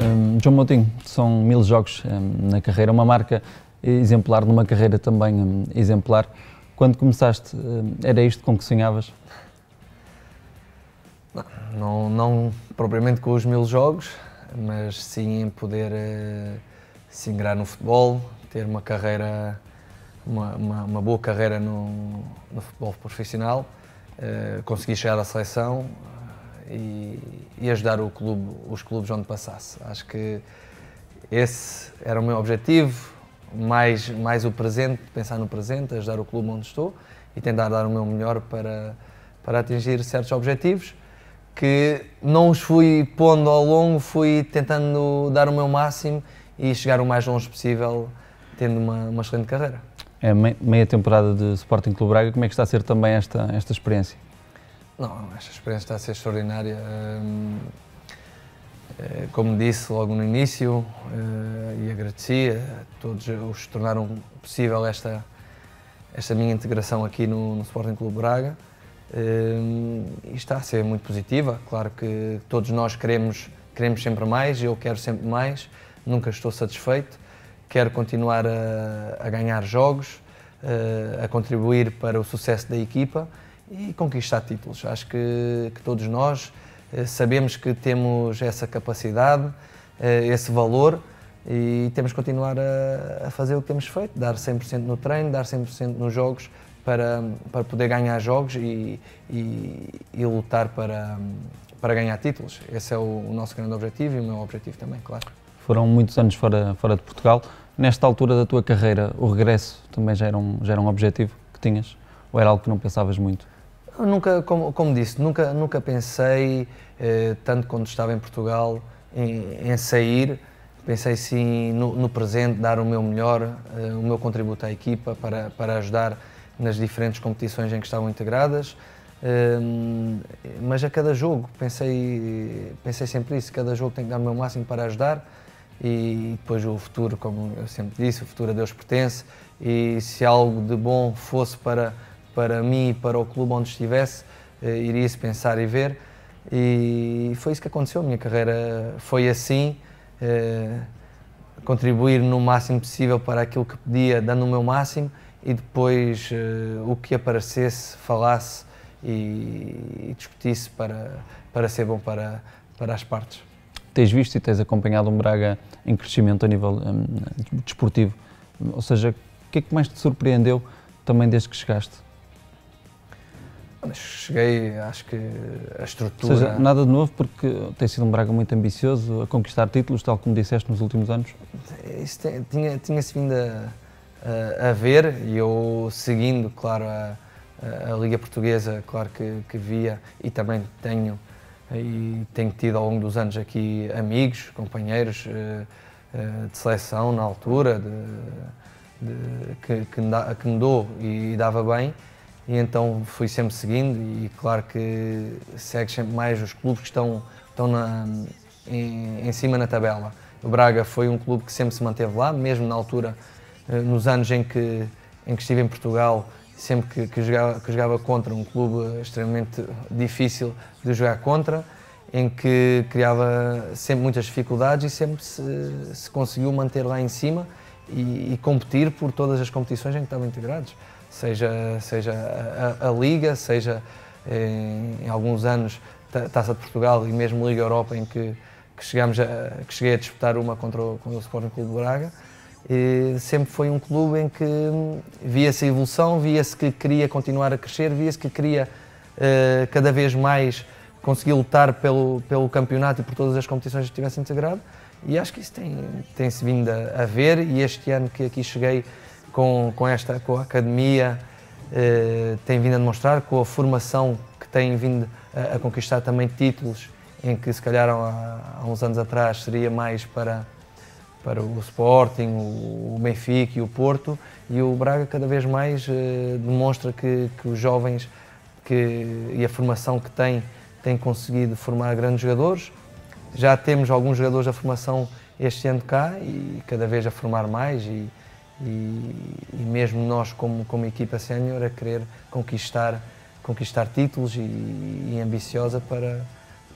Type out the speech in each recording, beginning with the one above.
Um, João Moutinho, são mil jogos um, na carreira, uma marca exemplar, numa carreira também um, exemplar. Quando começaste, era isto com que sonhavas? Não, não, propriamente com os mil jogos, mas sim em poder uh, se ingrar no futebol, ter uma carreira, uma, uma, uma boa carreira no, no futebol profissional, uh, conseguir chegar à seleção, e, e ajudar clube, os clubes onde passasse. Acho que esse era o meu objetivo, mais, mais o presente, pensar no presente, ajudar o clube onde estou e tentar dar o meu melhor para, para atingir certos objetivos que não os fui pondo ao longo, fui tentando dar o meu máximo e chegar o mais longe possível, tendo uma, uma excelente carreira. É meia temporada de Sporting Clube Braga, como é que está a ser também esta, esta experiência? Não, esta experiência está a ser extraordinária. Hum, eh, como disse logo no início, eh, e agradecia a todos os que tornaram possível esta, esta minha integração aqui no, no Sporting Clube Braga. Hum, e está a ser muito positiva. Claro que todos nós queremos, queremos sempre mais, eu quero sempre mais, nunca estou satisfeito. Quero continuar a, a ganhar jogos, eh, a contribuir para o sucesso da equipa e conquistar títulos. Acho que, que todos nós eh, sabemos que temos essa capacidade, eh, esse valor e temos que continuar a, a fazer o que temos feito, dar 100% no treino, dar 100% nos jogos para, para poder ganhar jogos e, e, e lutar para, para ganhar títulos. Esse é o, o, nosso grande objetivo e o meu objetivo também, claro. Foram muitos anos fora, fora de Portugal. Nesta altura da tua carreira, o regresso também já era um, já era um objetivo que tinhas? Ou era algo que não pensavas muito? Eu nunca, como, como disse, nunca, nunca pensei, eh, tanto quando estava em Portugal, em, em sair. Pensei sim no, no, presente, dar o meu melhor, eh, o meu contributo à equipa para, para ajudar nas diferentes competições em que estavam integradas. Ehm, mas a cada jogo pensei, pensei sempre isso, cada jogo tem que dar o meu máximo para ajudar e depois o futuro, como eu sempre disse, o futuro a Deus pertence e se algo de bom fosse para para mim e para o clube onde estivesse, eh, iria-se pensar e ver. E foi isso que aconteceu. A minha carreira foi assim. Eh, contribuir no máximo possível para aquilo que podia, dando o meu máximo, e depois eh, o que aparecesse, falasse e, discutisse para, para ser bom para, para as partes. Tens visto e tens acompanhado um Braga em crescimento a nível um, desportivo, ou seja, o que é que mais te surpreendeu também desde que chegaste? Mas cheguei, acho que a estrutura. Ou seja, nada de novo, porque tem sido um Braga muito ambicioso a conquistar títulos, tal como disseste nos últimos anos. Isso tinha, tinha-se vindo a, a, a, ver e eu seguindo, claro, a, a Liga Portuguesa, claro que, que, via e também tenho e tenho tido ao longo dos anos aqui amigos, companheiros eh, eh, de seleção na altura, de, de, que, que, me dou e dava bem e então fui sempre seguindo e claro que segue sempre mais os clubes que estão, estão na, em, em, cima na tabela. O Braga foi um clube que sempre se manteve lá, mesmo na altura, eh, nos anos em que, em que estive em Portugal, sempre que, que, jogava, que jogava contra, um clube extremamente difícil de jogar contra, em que criava sempre muitas dificuldades e sempre se, se conseguiu manter lá em cima e, e competir por todas as competições em que estavam integrados seja, seja a, a Liga, seja em, em alguns anos Taça de Portugal e mesmo Liga Europa em que, que, chegamos a, que cheguei a disputar uma contra o, contra o Sporting Clube de Braga. E sempre foi um clube em que hum, via-se a evolução, via-se que queria continuar a crescer, via-se que queria uh, cada vez mais conseguir lutar pelo, pelo campeonato e por todas as competições que estivessem integrado. E acho que isso tem, tem-se vindo a, a ver e este ano que aqui cheguei com, com esta com a academia eh, tem vindo a demonstrar, com a formação que tem vindo a, a conquistar também títulos em que se calhar há, há, uns anos atrás seria mais para, para o Sporting, o, o Benfica e o Porto, e o Braga cada vez mais eh, demonstra que, que os jovens que, e a formação que tem tem conseguido formar grandes jogadores. Já temos alguns jogadores da formação este ano cá e cada vez a formar mais e, e, e mesmo nós como, como equipa sénior a querer conquistar, conquistar títulos e, e ambiciosa para,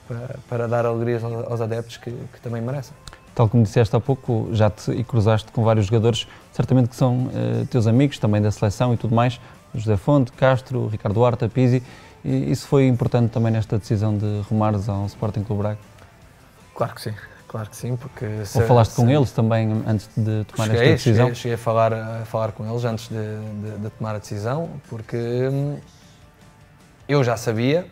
para, para, dar alegrias aos adeptos que, que, também merecem. Tal como disseste há pouco, já te cruzaste com vários jogadores, certamente que são eh, teus amigos também da seleção e tudo mais, José Fonte, Castro, Ricardo Arta Pizzi, e isso foi importante também nesta decisão de rumares ao Sporting Clube Braga? Claro que sim claro que sim, porque... Se, Ou falaste se, com eles também antes de tomar cheguei, esta decisão? Cheguei, cheguei a, falar, a falar com eles antes de, de, de tomar a decisão, porque hum, eu já sabia,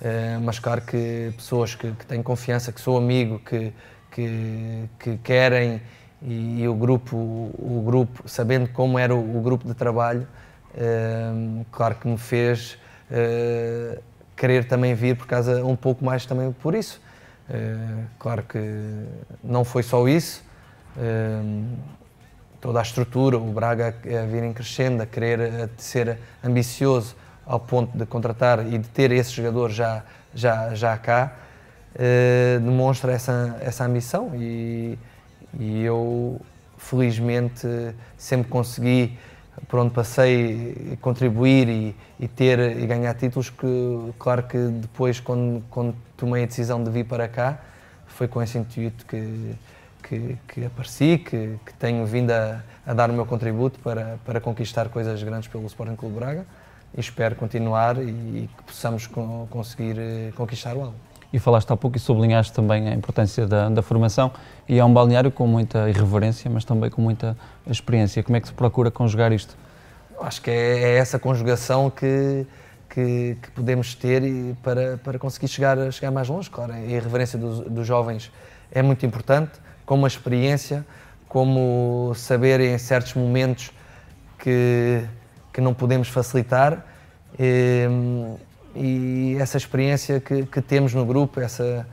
eh, mas claro que pessoas que, que, têm confiança, que sou amigo, que, que, que querem e, e, o grupo, o grupo, sabendo como era o, o grupo de trabalho, hum, claro que me fez eh, querer também vir por causa um pouco mais também por isso. Eh, claro que não foi só isso. Eh, toda a estrutura, o Braga a virem crescendo, a querer a ser ambicioso ao ponto de contratar e de ter esse jogador já, já, já cá, eh, demonstra essa, essa ambição e, e eu felizmente sempre consegui por onde passei contribuir e, e, ter e ganhar títulos que claro que depois quando, quando, tomei a decisão de vir para cá foi com esse intuito que, que, que apareci, que, que, tenho vindo a, a, dar o meu contributo para, para conquistar coisas grandes pelo Sporting Clube Braga e espero continuar e, e que possamos co conseguir eh, conquistar o algo e falaste há pouco e sublinhaste também a importância da, da, formação e é um balneário com muita irreverência, mas também com muita experiência. Como é que se procura conjugar isto? Acho que é, é essa conjugação que, que, que, podemos ter e para, para conseguir chegar, chegar mais longe, claro. A irreverência dos, dos jovens é muito importante, como a experiência, como saber em certos momentos que, que não podemos facilitar. E, e essa experiência que, que temos no grupo, essa,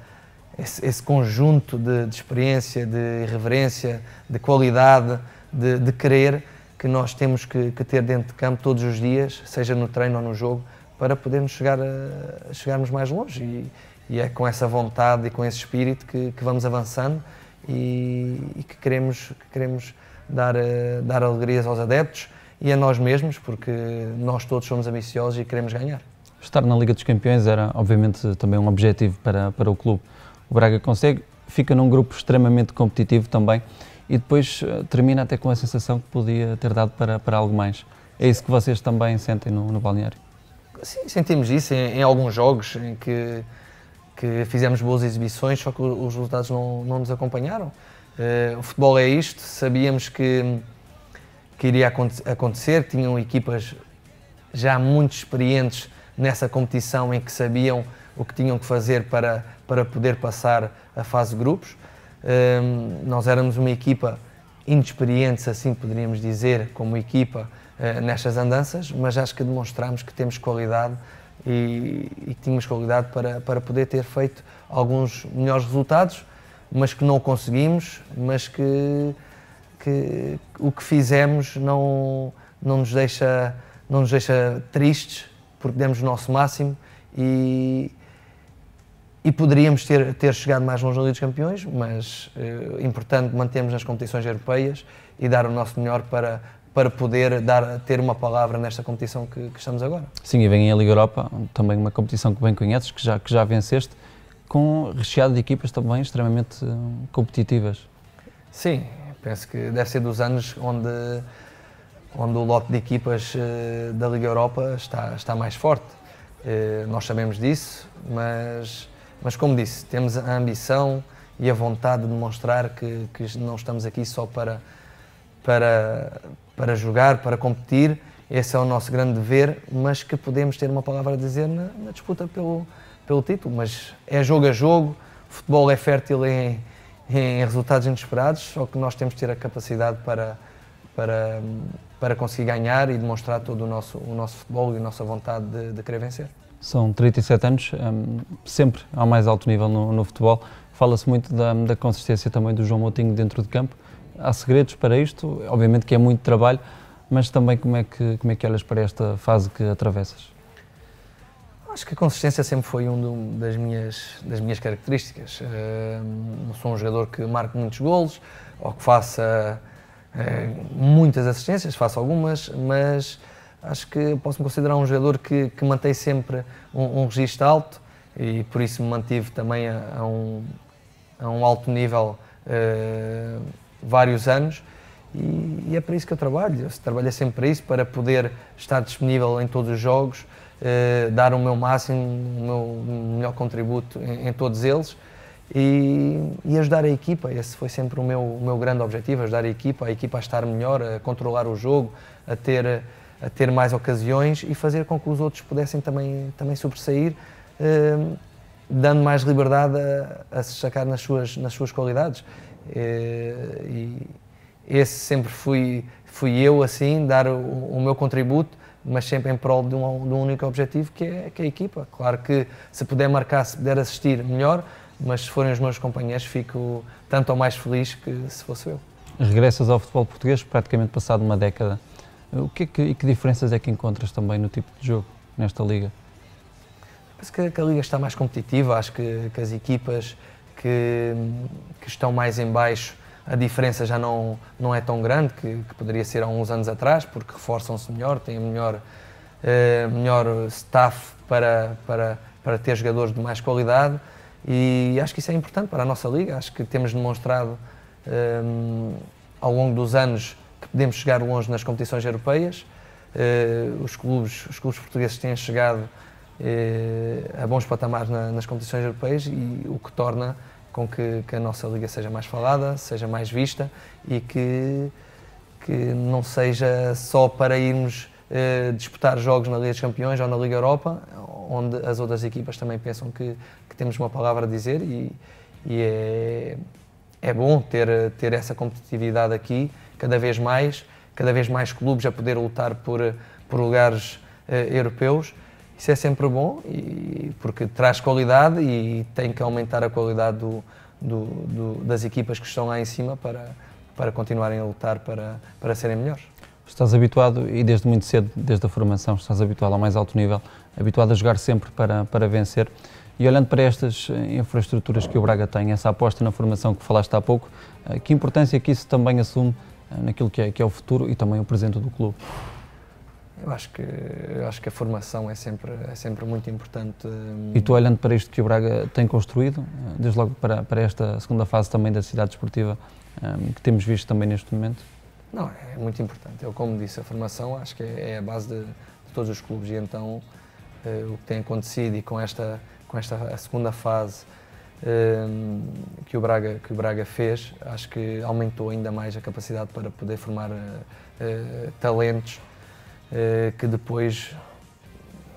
esse, esse conjunto de, de, experiência, de reverência, de qualidade, de, de querer que nós temos que, que, ter dentro de campo todos os dias, seja no treino ou no jogo, para podermos chegar a, chegarmos mais longe. E, e é com essa vontade e com esse espírito que, que vamos avançando e, e que queremos, que queremos dar, eh, dar alegrias aos adeptos e a nós mesmos, porque nós todos somos ambiciosos e queremos ganhar. Estar na Liga dos Campeões era, obviamente, também um objetivo para, para o clube. O Braga consegue, fica num grupo extremamente competitivo também e depois eh, termina até com a sensação que podia ter dado para, para algo mais. É isso que vocês também sentem no, no balneário? Sim, sentimos isso em, em, alguns jogos em que, que fizemos boas exibições, só que os resultados não, não nos acompanharam. Uh, o futebol é isto, sabíamos que, que iria acontecer, tinham equipas já muito experientes nessa competição em que sabiam o que tinham que fazer para, para poder passar a fase de grupos. Um, nós éramos uma equipa inexperiente, assim poderíamos dizer, como equipa uh, nestas andanças, mas acho que demonstramos que temos qualidade e, e que tínhamos qualidade para, para poder ter feito alguns melhores resultados, mas que não conseguimos, mas que, que o que fizemos não, não, nos deixa, não nos deixa tristes, porque demos o nosso máximo e, e poderíamos ter, ter chegado mais longe na Liga dos Campeões, mas eh, importante mantermos nas competições europeias e dar o nosso melhor para, para poder dar, ter uma palavra nesta competição que, que estamos agora. Sim, e vem a Liga Europa, também uma competição que bem conheces, que já, que já venceste, com recheado de equipas também extremamente eh, competitivas. Sim, penso que deve ser dos anos onde onde o lote de equipas eh, da Liga Europa está, está mais forte. Eh, nós sabemos disso, mas, mas como disse, temos a ambição e a vontade de mostrar que, que não estamos aqui só para, para, para jogar, para competir. Esse é o nosso grande dever, mas que podemos ter uma palavra a dizer na, na disputa pelo, pelo título. Mas é jogo a jogo, o futebol é fértil em, em resultados inesperados, só que nós temos que ter a capacidade para para, para conseguir ganhar e demonstrar todo o nosso, o nosso futebol e a nossa vontade de, de querer vencer. São 37 anos, um, sempre ao mais alto nível no, no futebol. Fala-se muito da, da consistência também do João Moutinho dentro de campo. Há segredos para isto? Obviamente que é muito trabalho, mas também como é que, como é que olhas para esta fase que atravessas? Acho que a consistência sempre foi uma das minhas, das minhas características. Uh, sou um jogador que marque muitos golos ou que faça eh, muitas assistências, faço algumas, mas acho que posso me considerar um jogador que, que mantém sempre um, um registro alto e por isso me mantive também a, a um, a um alto nível uh, vários anos e, e, é para isso que eu trabalho. Eu trabalho sempre para isso, para poder estar disponível em todos os jogos, eh, dar o meu máximo, o meu melhor contributo em, em todos eles e, e, ajudar a equipa. Esse foi sempre o meu, o meu grande objetivo, ajudar a equipa, a equipa a estar melhor, a controlar o jogo, a ter, a ter mais ocasiões e fazer com que os outros pudessem também, também sobressair, eh, dando mais liberdade a, a, se destacar nas suas, nas suas qualidades. Eh, e esse sempre fui, fui eu, assim, dar o, o meu contributo, mas sempre em prol de um, de um único objetivo, que é, que é a equipa. Claro que se puder marcar, se puder assistir, melhor, mas se forem os meus companheiros, fico tanto ou mais feliz que se fosse eu. Regressas ao futebol português praticamente passado uma década. O que, é que e que diferenças é que encontras também no tipo de jogo nesta liga? Penso que, que a liga está mais competitiva, acho que, que as equipas que, que, estão mais em baixo, a diferença já não, não é tão grande que, que poderia ser há uns anos atrás, porque reforçam-se melhor, têm melhor, eh, melhor staff para, para, para ter jogadores de mais qualidade. E acho que isso é importante para a nossa liga. Acho que temos demonstrado um, ehm, ao longo dos anos que podemos chegar longe nas competições europeias. Uh, os, clubes, os clubes portugueses têm chegado uh, a bons patamares na, nas competições europeias e o que torna com que, que, a nossa liga seja mais falada, seja mais vista e que, que não seja só para irmos eh, disputar jogos na Liga dos Campeões ou na Liga Europa, onde as outras equipas também pensam que, que temos uma palavra a dizer e, e é, é, bom ter, ter essa competitividade aqui, cada vez mais, cada vez mais clubes a poder lutar por, por lugares eh, europeus. Isso é sempre bom e, porque traz qualidade e tem que aumentar a qualidade do, do, do, das equipas que estão lá em cima para, para continuarem a lutar para, para serem melhores estás habituado, e desde muito cedo, desde a formação, estás habituado ao mais alto nível, habituado a jogar sempre para, para vencer. E olhando para estas eh, infraestruturas que o Braga tem, essa aposta na formação que falaste há pouco, eh, que importância é que isso também assume eh, naquilo que é, que é o futuro e também o presente do clube? Eu acho que, eu acho que a formação é sempre, é sempre muito importante. Hum. E tu, olhando para isto que o Braga tem construído, desde logo para, para esta segunda fase também da cidade esportiva hum, que temos visto também neste momento? Não, é muito importante. Eu, como disse, a formação acho que é, é a base de, de todos os clubes e então eh, o que tem acontecido e com esta, com esta segunda fase ehm, que, o Braga, que o Braga fez, acho que aumentou ainda mais a capacidade para poder formar eh, eh, talentos que depois,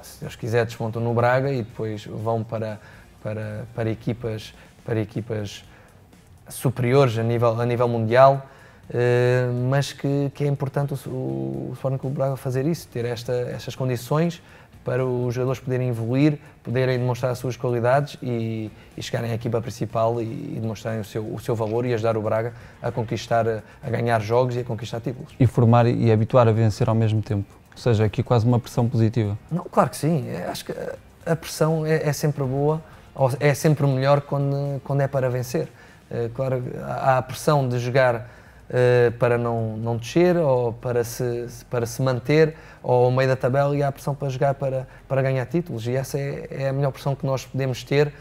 se Deus quiser, despontam no Braga e depois vão para, para, para equipas, para equipas superiores a nível, a nível mundial eh, mas que, que, é importante o, o, o Sporting Clube Braga fazer isso, ter esta, estas condições para os jogadores poderem evoluir, poderem demonstrar as suas qualidades e, e chegarem à equipa principal e, e, demonstrarem o seu, o seu valor e ajudar o Braga a conquistar, a ganhar jogos e a conquistar títulos. E formar e habituar a vencer ao mesmo tempo. Ou seja, aqui quase uma pressão positiva. Não, claro que sim. É, acho que a pressão é, é sempre boa, é sempre melhor quando, quando é para vencer. Eh, claro, há a pressão de jogar uh, para não, não descer ou para se, para se manter ou ao meio da tabela e há a pressão para jogar para, para ganhar títulos e essa é, é a melhor pressão que nós podemos ter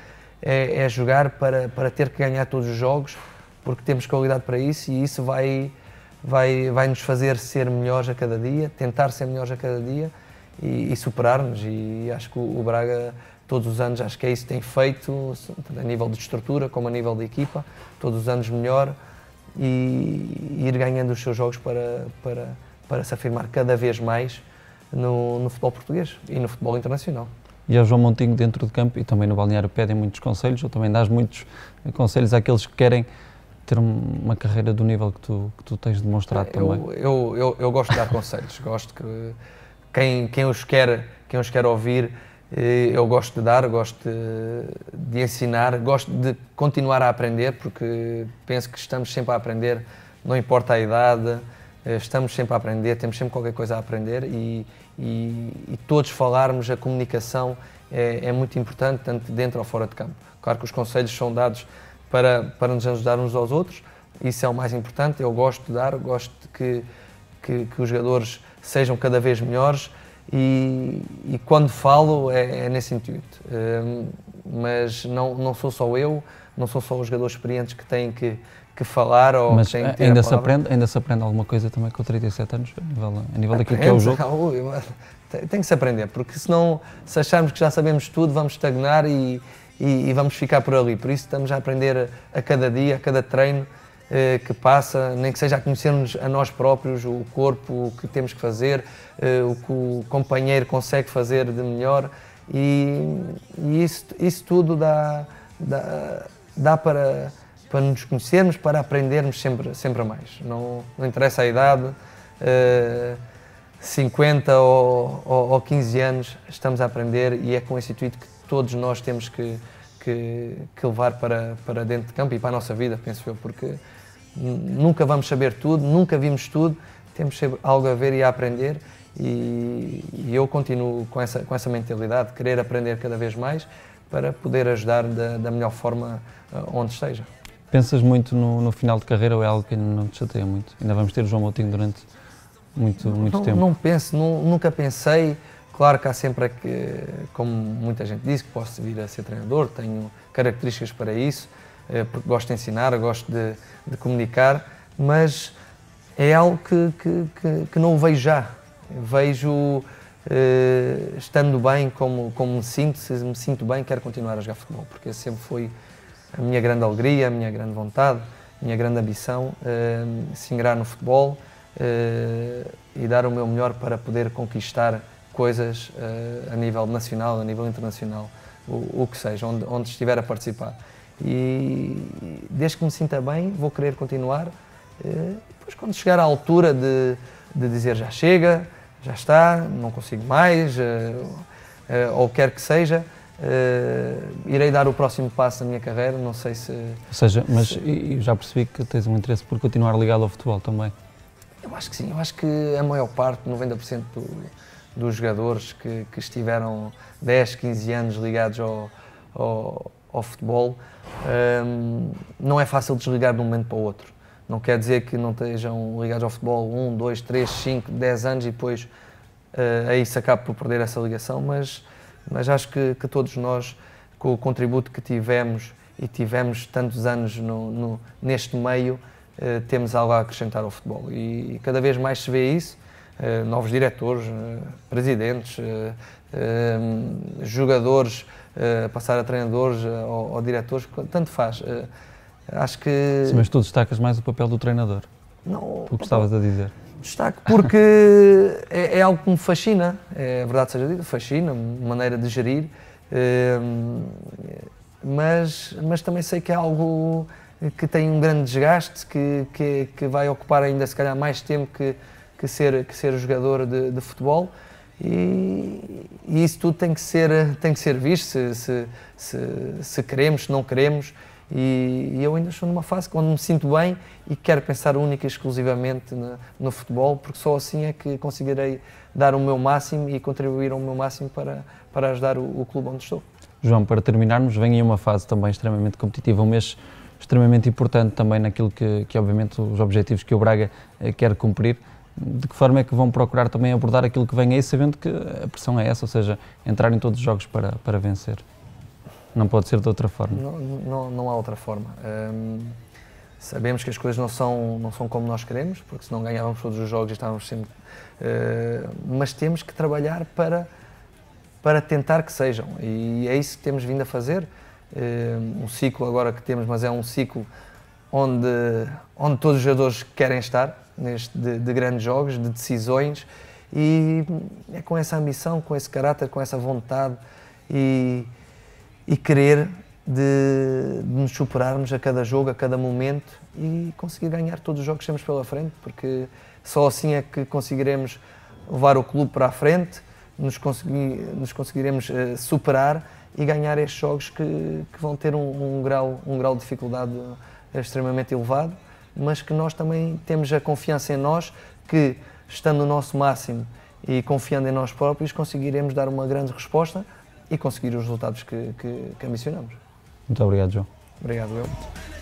é, é, jogar para, para ter que ganhar todos os jogos porque temos qualidade para isso e isso vai, vai, vai nos fazer ser melhores a cada dia, tentar ser melhores a cada dia e, e superar-nos e acho que o Braga todos os anos acho que é isso que tem feito, tanto a nível de estrutura como a nível de equipa, todos os anos melhor e ir ganhando os seus jogos para, para, para se afirmar cada vez mais no, no futebol português e no futebol internacional. E ao João Montinho, dentro de campo e também no balneário, pedem muitos conselhos, ou também dás muitos conselhos àqueles que querem ter uma carreira do nível que tu, que tu tens demonstrado eu, também? Eu, eu, eu, gosto de dar conselhos, gosto que quem, quem, os quer, quem os quer ouvir eh, eu gosto de dar, gosto de, de, ensinar, gosto de continuar a aprender, porque penso que estamos sempre a aprender, não importa a idade, eh, estamos sempre a aprender, temos sempre qualquer coisa a aprender e, e, e todos falarmos, a comunicação é, é, muito importante, tanto dentro ou fora de campo. Claro que os conselhos são dados para, para nos ajudar uns aos outros, isso é o mais importante. Eu gosto de dar, gosto de que, que, que os jogadores sejam cada vez melhores e, e quando falo é, é nesse intuito. Hum, mas não, não sou só eu, não sou só os jogadores experientes que têm que, que falar ou mas que têm que eh, ainda se aprende Ainda se aprende alguma coisa também com 37 anos, a nível, a nível daquilo que é o jogo? tem que se aprender, porque senão, se acharmos que já sabemos tudo, vamos estagnar e, e, e vamos ficar por ali. Por isso, estamos a aprender a cada dia, a cada treino. Eh, que passa, nem que seja a conhecermos a nós próprios, o corpo, o que temos que fazer, eh, o que o companheiro consegue fazer de melhor. E, e isso, isso tudo dá, dá, dá para, para nos conhecermos, para aprendermos sempre, sempre mais. Não, não interessa a idade, 50 eh, ou, ou, ou 15 anos, estamos a aprender e é com esse intuito que todos nós temos que, que, que levar para, para dentro de campo e para a nossa vida, penso eu, porque nunca vamos saber tudo, nunca vimos tudo, temos sempre algo a ver e a aprender e, e, eu continuo com essa, com essa mentalidade, de querer aprender cada vez mais para poder ajudar da, da melhor forma eh, onde esteja. Pensas muito no, no, final de carreira ou é algo que não te chateia muito? Ainda vamos ter o João Moutinho durante muito, muito não, tempo. Não penso, não, nunca pensei. Claro que há sempre, que, como muita gente diz, que posso vir a ser treinador, tenho características para isso, eh, porque gosto de ensinar, gosto de, de comunicar, mas é algo que, que, que, que não vejo já. Vejo eh, estando bem como, como me sinto, se me sinto bem, quero continuar a jogar futebol, porque sempre foi a minha grande alegria, a minha grande vontade, a minha grande ambição, eh, se ingrar no futebol eh, e dar o meu melhor para poder conquistar coisas eh, a nível nacional, a nível internacional, o, o que seja, onde, onde estiver a participar. E desde que me sinta bem, vou querer continuar. Eh, depois, quando chegar à altura de, de dizer já chega, já está, não consigo mais, eh, eh, ou quer que seja, irei dar o próximo passo na minha carreira. Não sei se. Ou seja, mas se... já percebi que tens um interesse por continuar ligado ao futebol também. Eu acho que sim, eu acho que a maior parte, 90% do, dos jogadores que, que estiveram 10, 15 anos ligados ao, ao ao futebol, um, não é fácil desligar de um momento para o outro. Não quer dizer que não estejam ligados ao futebol 1, 2, 3, 5, 10 anos e depois uh, aí se acaba por perder essa ligação, mas, mas acho que, que todos nós, com o contributo que tivemos e tivemos tantos anos no, no, neste meio, uh, temos algo a acrescentar ao futebol. E, e cada vez mais se vê isso eh, novos diretores, eh, presidentes, eh, jogadores, passar a treinadores ou, ou diretores, tanto faz. Acho que. Sim, mas tu destacas mais o papel do treinador. Não. O que estavas a dizer. Destaco porque é, é, algo que me fascina, é verdade seja dito, fascina, maneira de gerir, mas, mas também sei que é algo que tem um grande desgaste, que, que, é, que vai ocupar ainda se calhar mais tempo que, que ser, que ser jogador de, de futebol. E, e, isso tudo tem que ser, tem que ser visto, se, se, se, se queremos, se não queremos. E, e, eu ainda estou numa fase quando me sinto bem e quero pensar única e exclusivamente no, no futebol, porque só assim é que conseguirei dar o meu máximo e contribuir ao meu máximo para, para ajudar o, o clube onde estou. João, para terminarmos, vem em uma fase também extremamente competitiva, um mês extremamente importante também naquilo que, que obviamente, os objetivos que o Braga eh, quer cumprir de que forma é que vão procurar também abordar aquilo que vem aí, sabendo que a pressão é essa, ou seja, entrar em todos os jogos para, para vencer? Não pode ser de outra forma. Não, não, não há outra forma. Hum, sabemos que as coisas não são, não são como nós queremos, porque se não ganhávamos todos os jogos estávamos sempre. Uh, mas temos que trabalhar para, para tentar que sejam. E é isso que temos vindo a fazer. Uh, um ciclo agora que temos, mas é um ciclo onde, onde todos os jogadores querem estar neste, de, de grandes jogos, de decisões, e é com essa ambição, com esse caráter, com essa vontade e, e querer de, de, nos superarmos a cada jogo, a cada momento e conseguir ganhar todos os jogos que temos pela frente, porque só assim é que conseguiremos levar o clube para a frente, nos, nos conseguiremos eh, superar e ganhar estes jogos que, que vão ter um, um, grau, um grau de dificuldade extremamente elevado mas que nós também temos a confiança em nós que, estando no nosso máximo e confiando em nós próprios, conseguiremos dar uma grande resposta e conseguir os resultados que, que, que ambicionamos. Muito obrigado, João. Obrigado, eu.